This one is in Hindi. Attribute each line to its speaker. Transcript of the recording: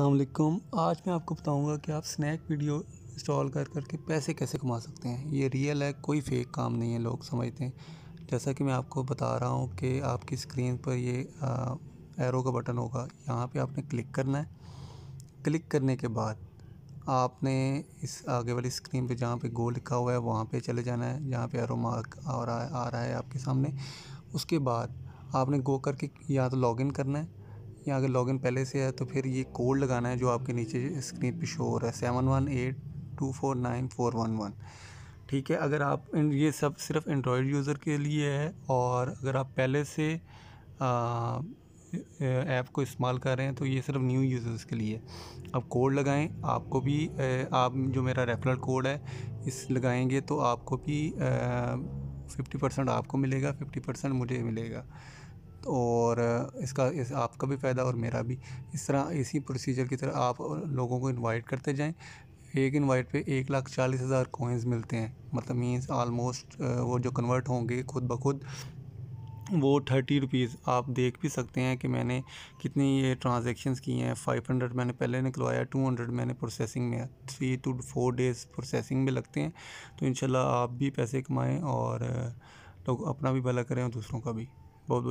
Speaker 1: असलम आज मैं आपको बताऊंगा कि आप स्नैक वीडियो इंस्टॉल कर करके पैसे कैसे कमा सकते हैं ये रियल है कोई फेक काम नहीं है लोग समझते हैं जैसा कि मैं आपको बता रहा हूँ कि आपकी स्क्रीन पर ये आ, एरो का बटन होगा यहाँ पे आपने क्लिक करना है क्लिक करने के बाद आपने इस आगे वाली स्क्रीन पे जहाँ पे गो लिखा हुआ है वहाँ पर चले जाना है जहाँ पर एरो मार्क आ रहा है आ रहा है आपके सामने उसके बाद आपने गो करके या तो इन करना है यहाँ अगर लॉगिन पहले से है तो फिर ये कोड लगाना है जो आपके नीचे स्क्रीन पे शो हो रहा है seven one eight two four nine four one one ठीक है अगर आप ये सब सिर्फ एंड्रॉयड यूज़र के लिए है और अगर आप पहले से ऐप को इस्तेमाल कर रहे हैं तो ये सिर्फ न्यू यूज़र्स के लिए अब कोड लगाएं आपको भी आप जो मेरा रेफरल कोड है इस लगाएंगे तो आपको भी फिफ्टी परसेंट आपको मिलेगा फिफ्टी परसेंट मुझे मिलेगा और इसका इस आपका भी फ़ायदा और मेरा भी इस तरह इसी प्रोसीजर की तरह आप लोगों को इनवाइट करते जाएं एक इनवाइट पे एक लाख चालीस हज़ार कोइंस मिलते हैं मतलब मींस आलमोस्ट वो जो कन्वर्ट होंगे खुद ब खुद वो थर्टी रुपीज़ आप देख भी सकते हैं कि मैंने कितनी ये ट्रांजेक्शन की हैं फाइव हंड्रेड मैंने पहले निकलवाया टू हंड्रेड मैंने प्रोसेसिंग में three to four days processing में लगते हैं तो इन आप भी पैसे कमाएँ और लोग अपना भी भला करें और दूसरों का भी बहुत